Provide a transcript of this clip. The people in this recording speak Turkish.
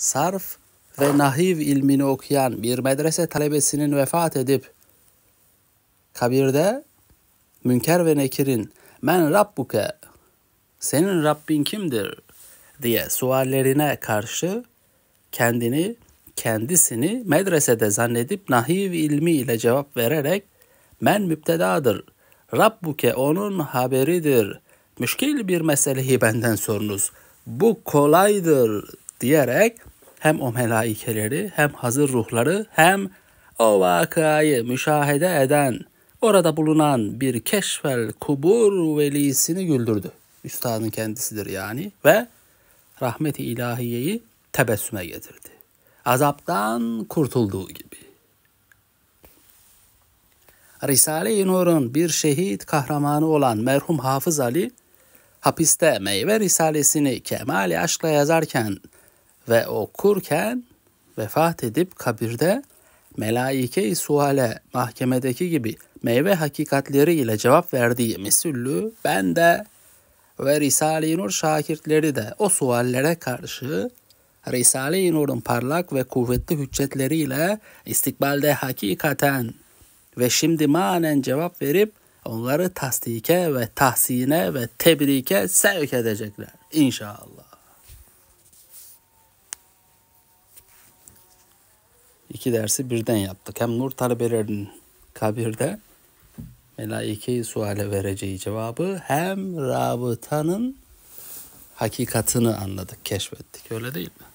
sarf ve nahiv ilmini okuyan bir medrese talebesinin vefat edip kabirde Münker ve Nekir'in men rabbuke senin Rabbin kimdir diye suallerine karşı kendini kendisini medresede zannedip nahiv ilmi ile cevap vererek men müptedadır. Rabbuke onun haberidir. Müşkil bir meseleyi benden sorunuz. Bu kolaydır diyerek hem o melaikeleri hem hazır ruhları hem o vakayı müşahede eden, orada bulunan bir keşfel kubur velisini güldürdü. Üstadın kendisidir yani ve rahmeti ilahiyeyi tebessüme getirdi. Azaptan kurtulduğu gibi. Risale-i Nur'un bir şehit kahramanı olan merhum Hafız Ali, hapiste meyve risalesini kemali aşkla yazarken ve okurken vefat edip kabirde melaike-i suale mahkemedeki gibi meyve hakikatleri ile cevap verdiği misüllü ben de ve Risale-i Nur şakirtleri de o suallere karşı Risale-i Nur'un parlak ve kuvvetli hüccetleriyle istikbalde hakikaten ve şimdi manen cevap verip onları tasdike ve tahsine ve tebrike sevk edecekler inşallah. iki dersi birden yaptık. Hem nur talebelerinin kabirde melaike suale vereceği cevabı hem rabıtanın hakikatını anladık, keşfettik. Öyle değil mi?